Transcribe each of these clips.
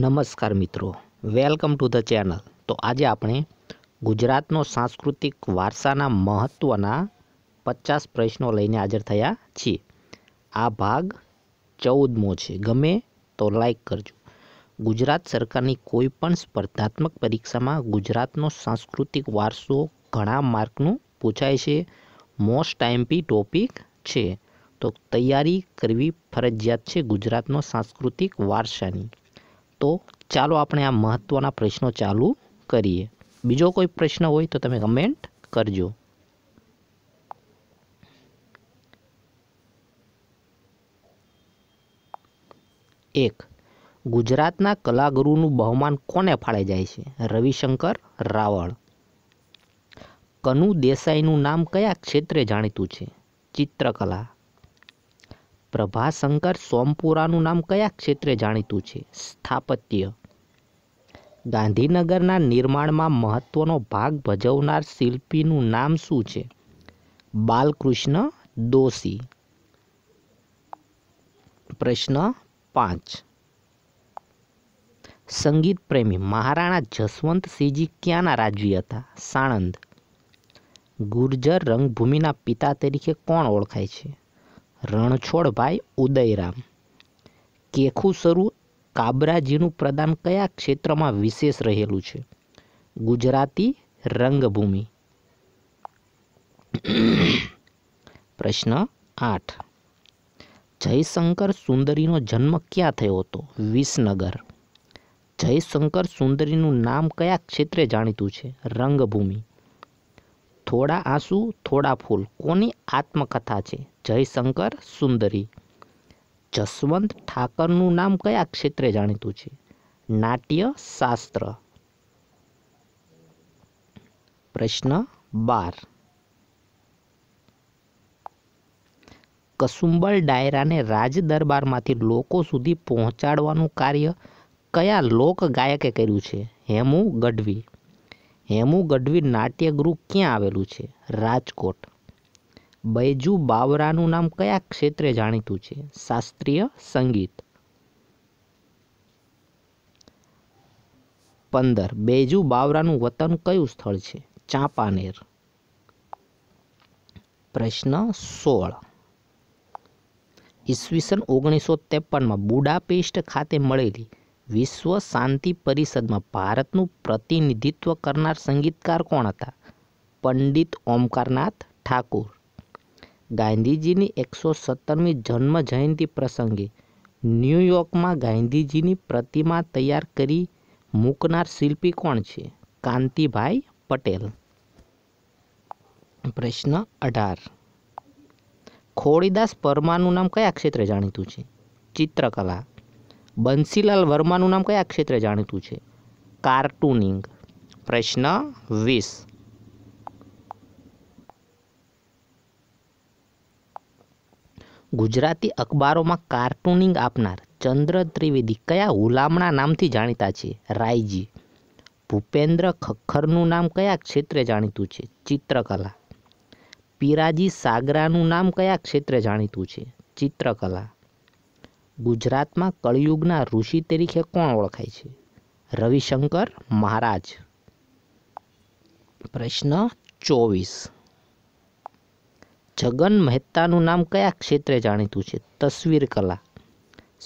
નમસ્કાર મિત્રો welcome to the channel તો આજે આપણે ગુજરાતનો સાંસ્કૃતિક વારસાના મહત્ત્વના પચાસ પ્રશ્નો લઈને હાજર થયા છીએ આ ભાગ ચૌદમો છે ગમે તો લાઈક કરજો ગુજરાત સરકારની કોઈપણ સ્પર્ધાત્મક પરીક્ષામાં ગુજરાતનો સાંસ્કૃતિક વારસો ઘણા માર્કનું પૂછાય છે મોસ્ટ ટાઈમપી ટોપિક છે તો તૈયારી કરવી ફરજિયાત છે ગુજરાતનો સાંસ્કૃતિક વારસાની તો ચાલો આપણે આ મહત્ત્વના પ્રશ્નો ચાલુ કરીએ બીજો કોઈ પ્રશ્ન હોય તો તમે કમેન્ટ કરજો એક ગુજરાતના કલાગુરુનું બહુમાન કોને ફાળે જાય છે રવિશંકર રાવળ કનુ દેસાઈનું નામ કયા ક્ષેત્રે જાણીતું છે ચિત્રકલા પ્રભાશંકર સોમપુરાનું નામ કયા ક્ષેત્રે જાણીતું છે સ્થાપત્ય ગાંધીનગરના નિર્માણમાં મહત્ત્વનો ભાગ ભજવનાર શિલ્પીનું નામ શું છે બાલકૃષ્ણ દોશી પ્રશ્ન પાંચ સંગીત પ્રેમી મહારાણા જસવંતસિંહજી ક્યાંના રાજવી હતા સાણંદ ગુર્જર રંગભૂમિના પિતા તરીકે કોણ ઓળખાય છે રણછોડભાઈ ઉદયરામ કેખુસરુ કાબરાજીનું પ્રદાન કયા ક્ષેત્રમાં વિશેષ રહેલું છે ગુજરાતી રંગભૂમિ પ્રશ્ન આઠ જયશંકર સુંદરીનો જન્મ ક્યાં થયો હતો વિસનગર જયશંકર સુંદરીનું નામ કયા ક્ષેત્રે જાણીતું છે રંગભૂમિ થોડા આંસુ થોડા ફૂલ કોની આત્મકથા છે જયશંકર સુંદરી જસવંત ઠાકરનું નામ કયા ક્ષેત્રે જાણીતું છે નાટ્ય શાસ્ત્ર પ્રશ્ન બાર કસુંબલ ડાયરાને રાજદરબારમાંથી લોકો સુધી પહોંચાડવાનું કાર્ય કયા લોક ગાયકે કર્યું છે હેમુ ગઢવી હેમુ ગઢવી નાટ્યગૃહ ક્યાં આવેલું છે રાજકોટ બૈજુ બાવરાનું નામ કયા ક્ષેત્રે જાણીતું છે શાસ્ત્રીય સંગીત પંદર બૈજુ બાવરાનું વતન કયું સ્થળ છે ચાંપાનેર પ્રશ્ન સોળ ઈસવીસન ઓગણીસો ત્રેપનમાં બુડાપેસ્ટ ખાતે મળેલી વિશ્વ શાંતિ પરિષદમાં ભારતનું પ્રતિનિધિત્વ કરનાર સંગીતકાર કોણ હતા પંડિત ઓમકારનાથ ઠાકુર ગાંધીજીની એકસો સત્તરમી જન્મ જયંતિ પ્રસંગે ન્યૂયોર્કમાં ગાંધીજીની પ્રતિમા તૈયાર કરી મૂકનાર શિલ્પી કોણ છે કાંતિભાઈ પટેલ પ્રશ્ન અઢાર ખોડીદાસ વર્માનું નામ કયા ક્ષેત્રે જાણીતું છે ચિત્રકલા બંસીલાલ વર્માનું નામ કયા ક્ષેત્રે જાણીતું છે કાર્ટૂનિંગ પ્રશ્ન વીસ ગુજરાતી અખબારોમાં કાર્ટૂનિંગ આપનાર ચંદ્ર ત્રિવેદી કયા હુલામણા નામથી જાણીતા છે રાયજી ભૂપેન્દ્ર ખખરનું નામ કયા ક્ષેત્રે જાણીતું છે ચિત્રકલા પીરાજી સાગરાનું નામ કયા ક્ષેત્રે જાણીતું છે ચિત્રકલા ગુજરાતમાં કળિયુગના ઋષિ તરીકે કોણ ઓળખાય છે રવિશંકર મહારાજ પ્રશ્ન ચોવીસ જગન મહેતાનું નામ કયા ક્ષેત્રે જાણીતું છે તસવીર કલા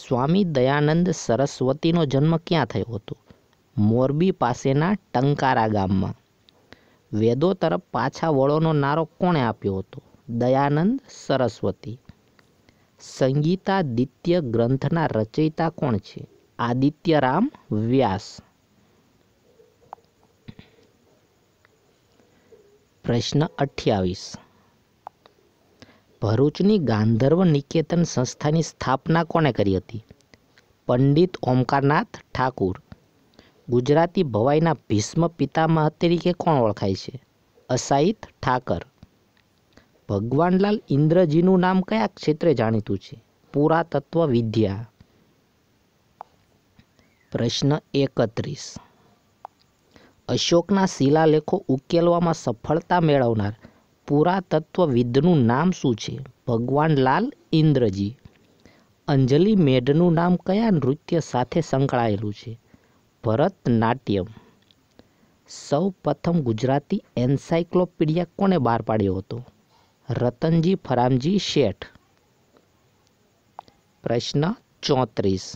સ્વામી દયાનંદ સરસ્વતીનો જન્મ ક્યાં થયો હતો મોરબી પાસેના ટંકારા ગામમાં વેદો તરફ પાછા વળોનો નારો કોણે આપ્યો હતો દયાનંદ સરસ્વતી સંગીતા દિત્ય ગ્રંથના રચયિતા કોણ છે આદિત્યરામ વ્યાસ પ્રશ્ન અઠ્યાવીસ ભરૂચની ગાંધર્વ નિકેતન સંસ્થાની સ્થાપના કોણે કરી હતી પંડિત ઓમકારનાથ ઠાકુર ગુજરાતી ભવાઈના ભીષ્મ પિતામહ તરીકે કોણ ઓળખાય છે અસાઈત ઠાકર ભગવાનલાલ ઇન્દ્રજીનું નામ કયા ક્ષેત્રે જાણીતું છે પુરાતત્વ વિદ્યા પ્રશ્ન એકત્રીસ અશોકના શિલાલેખો ઉકેલવામાં સફળતા મેળવનાર પુરાતત્વવિદનું નામ શું છે ભગવાન લાલ ઇન્દ્રજી અંજલિ મેઢનું નામ કયા નૃત્ય સાથે સંકળાયેલું છે ભરતનાટ્યમ સૌ પ્રથમ ગુજરાતી એન્સાઇક્લોપીડિયા કોને બહાર પાડ્યો હતો રતનજી ફરામજી શેઠ પ્રશ્ન ચોત્રીસ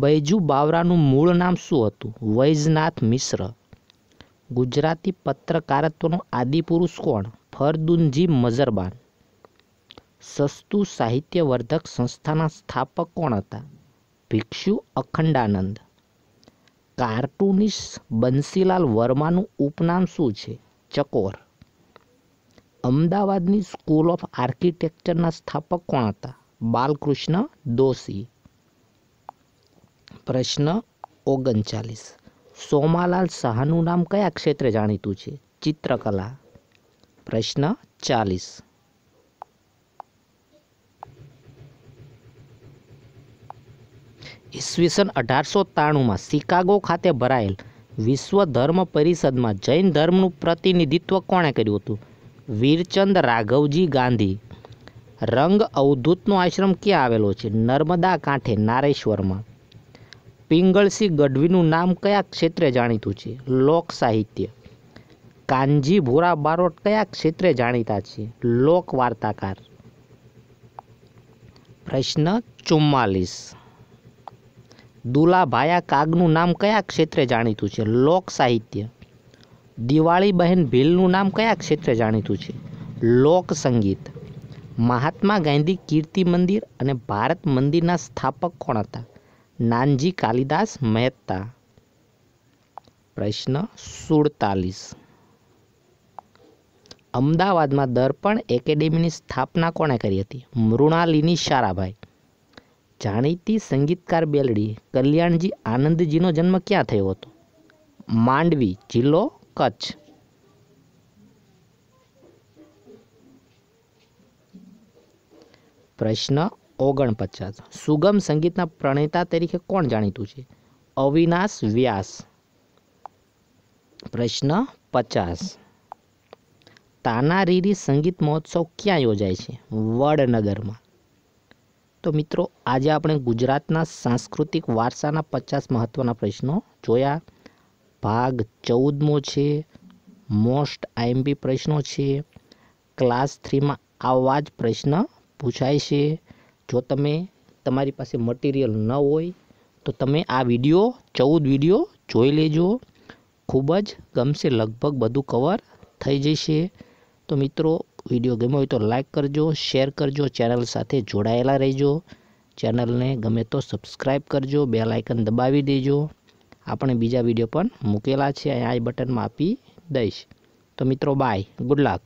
બૈજુ બાવરાનું મૂળ નામ શું હતું વૈજનાથ મિશ્ર ગુજરાતી પત્રકારત્વનો આદિપુરુષ કોણ ફરદુનજી મઝરબાન સસ્તું સાહિત્યવર્ધક સંસ્થાના સ્થાપક કોણ હતા ભિક્ષુ અખંડાનંદ કાર્ટુનિસ્ટ બંસીલાલ વર્માનું ઉપનામ શું છે ચકોર અમદાવાદની સ્કૂલ ઓફ આર્કિટેક્ચરના સ્થાપક કોણ હતા બાલકૃષ્ણ દોશી પ્રશ્ન ઓગણચાલીસ સોમાલાલ શાહનું નામ કયા ક્ષેત્રે જાણીતું છે ચિત્રકલા પ્રશ્ન ચાલીસ ઈસવીસન અઢારસો ત્રાણુંમાં શિકાગો ખાતે ભરાયેલ વિશ્વ ધર્મ પરિષદમાં જૈન ધર્મનું પ્રતિનિધિત્વ કોણે કર્યું હતું વીરચંદ રાઘવજી ગાંધી રંગ અવધૂતનો આશ્રમ ક્યાં આવેલો છે નર્મદા કાંઠે નારેશ્વરમાં પિંગળસિંહ ગઢવીનું નામ કયા ક્ષેત્રે જાણીતું છે લોક સાહિત્ય કાનજી ભોરા બારોટ કયા ક્ષેત્રે જાણીતા છે લોક વાર્તાકાર પ્રશ્ન ચુમ્માલીસ દુલાભાયા કાગનું નામ કયા ક્ષેત્રે જાણીતું છે લોક સાહિત્ય દિવાળી બહેન ભીલનું નામ કયા ક્ષેત્રે જાણીતું છે લોક સંગીત મહાત્મા ગાંધી કીર્તિ મંદિર અને ભારત મંદિરના સ્થાપક કોણ હતા નાનજી કાલિદાસ મહેતા પ્રશ્ન સુડતાલીસ અમદાવાદમાં દર્પણ એકેડેમીની સ્થાપના કોણે કરી હતી મૃણાલીની શારાભાઈ જાણીતી સંગીતકાર બેલડી કલ્યાણજી આનંદજીનો જન્મ ક્યાં થયો હતો માંડવી જિલ્લો કચ્છ પ્રશ્ન ઓગણપચાસ સુગમ સંગીતના પ્રણેતા તરીકે કોણ જાણીતું છે અવિનાશ વ્યાસ પ્રશ્ન પચાસ તાનારીરી સંગીત મહોત્સવ ક્યાં યોજાય છે વડનગરમાં તો મિત્રો આજે આપણે ગુજરાતના સાંસ્કૃતિક વારસાના પચાસ મહત્ત્વના પ્રશ્નો જોયા ભાગ ચૌદમો છે મોસ્ટ આઈએમપી પ્રશ્નો છે ક્લાસ થ્રીમાં આવા જ પ્રશ્ન પૂછાય છે જો તમે તમારી પાસે મટીરિયલ ન હોય તો તમે આ વિડીયો ચૌદ વિડીયો જોઈ લેજો ખૂબ જ ગમશે લગભગ બધું કવર થઈ જશે તો મિત્રો વિડીયો ગમ્યો હોય તો લાઇક કરજો શેર કરજો ચેનલ સાથે જોડાયેલા રહેજો ચેનલને ગમે તો સબસ્ક્રાઈબ કરજો બે લાઇકન દબાવી દેજો આપણે બીજા વિડીયો પણ મૂકેલા છે અહીંયા આ બટનમાં આપી દઈશ તો મિત્રો બાય ગુડ લક